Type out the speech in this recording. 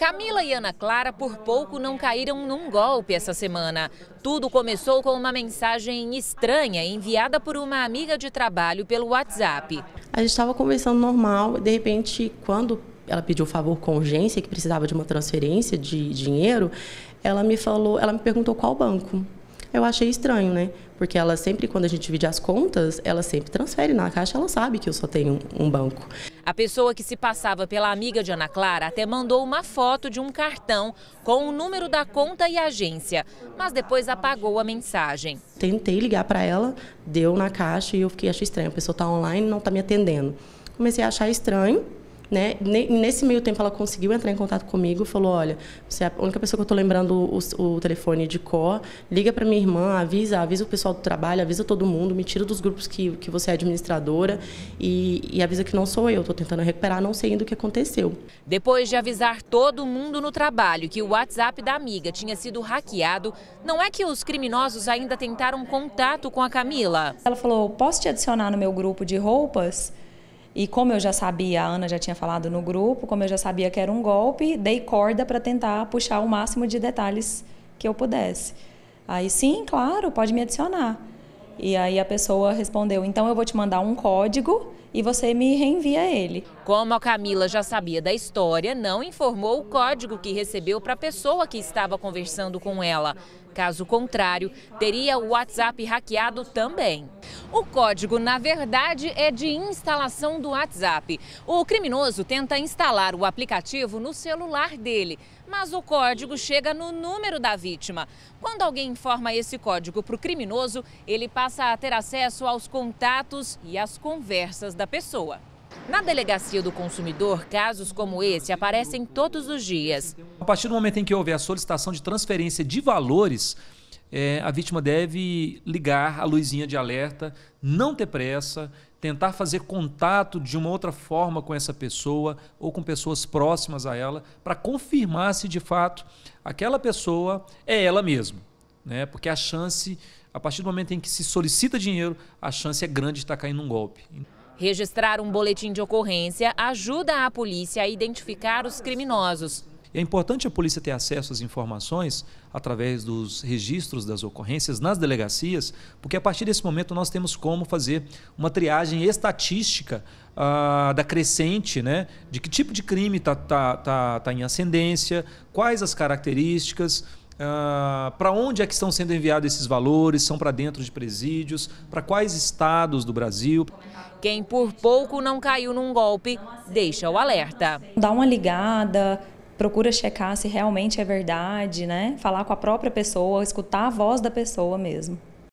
Camila e Ana Clara por pouco não caíram num golpe essa semana. Tudo começou com uma mensagem estranha enviada por uma amiga de trabalho pelo WhatsApp. A gente estava conversando normal, de repente, quando ela pediu favor com urgência, que precisava de uma transferência de dinheiro, ela me falou, ela me perguntou qual banco. Eu achei estranho, né? Porque ela sempre, quando a gente divide as contas, ela sempre transfere na caixa, ela sabe que eu só tenho um banco. A pessoa que se passava pela amiga de Ana Clara até mandou uma foto de um cartão com o número da conta e agência, mas depois apagou a mensagem. Tentei ligar para ela, deu na caixa e eu fiquei achei estranho. A pessoa está online, não está me atendendo. Comecei a achar estranho. Né? Nesse meio tempo, ela conseguiu entrar em contato comigo. Falou: Olha, você é a única pessoa que eu estou lembrando o, o, telefone de cor. Liga para minha irmã, avisa, avisa o pessoal do trabalho, avisa todo mundo, me tira dos grupos que, que você é administradora e, e avisa que não sou eu. Estou tentando recuperar, não sei ainda o que aconteceu. Depois de avisar todo mundo no trabalho que o WhatsApp da amiga tinha sido hackeado, não é que os criminosos ainda tentaram contato com a Camila. Ela falou: Posso te adicionar no meu grupo de roupas? E como eu já sabia, a Ana já tinha falado no grupo, como eu já sabia que era um golpe, dei corda para tentar puxar o máximo de detalhes que eu pudesse. Aí sim, claro, pode me adicionar. E aí a pessoa respondeu: "Então eu vou te mandar um código e você me reenvia ele. Como a Camila já sabia da história, não informou o código que recebeu para a pessoa que estava conversando com ela. Caso contrário, teria o WhatsApp hackeado também. O código, na verdade, é de instalação do WhatsApp. O criminoso tenta instalar o aplicativo no celular dele, mas o código chega no número da vítima. Quando alguém informa esse código para o criminoso, ele passa a ter acesso aos contatos e às conversas da pessoa. Na delegacia do consumidor, casos como esse aparecem todos os dias. A partir do momento em que houver a solicitação de transferência de valores, é, a vítima deve ligar a luzinha de alerta, não ter pressa, tentar fazer contato de uma outra forma com essa pessoa ou com pessoas próximas a ela para confirmar se de fato aquela pessoa é ela mesma. Né? Porque a chance, a partir do momento em que se solicita dinheiro, a chance é grande de estar caindo um golpe. Registrar um boletim de ocorrência ajuda a polícia a identificar os criminosos. É importante a polícia ter acesso às informações através dos registros das ocorrências nas delegacias, porque a partir desse momento nós temos como fazer uma triagem estatística ah, da crescente, né? De que tipo de crime está tá, tá, tá em ascendência, quais as características. Uh, ah, para onde é que estão sendo enviados esses valores? São para dentro de presídios? Para quais estados do Brasil? Quem por pouco não caiu num golpe, deixa o alerta. Dá uma ligada, procura checar se realmente é verdade, né? Falar com a própria pessoa, escutar a voz da pessoa mesmo.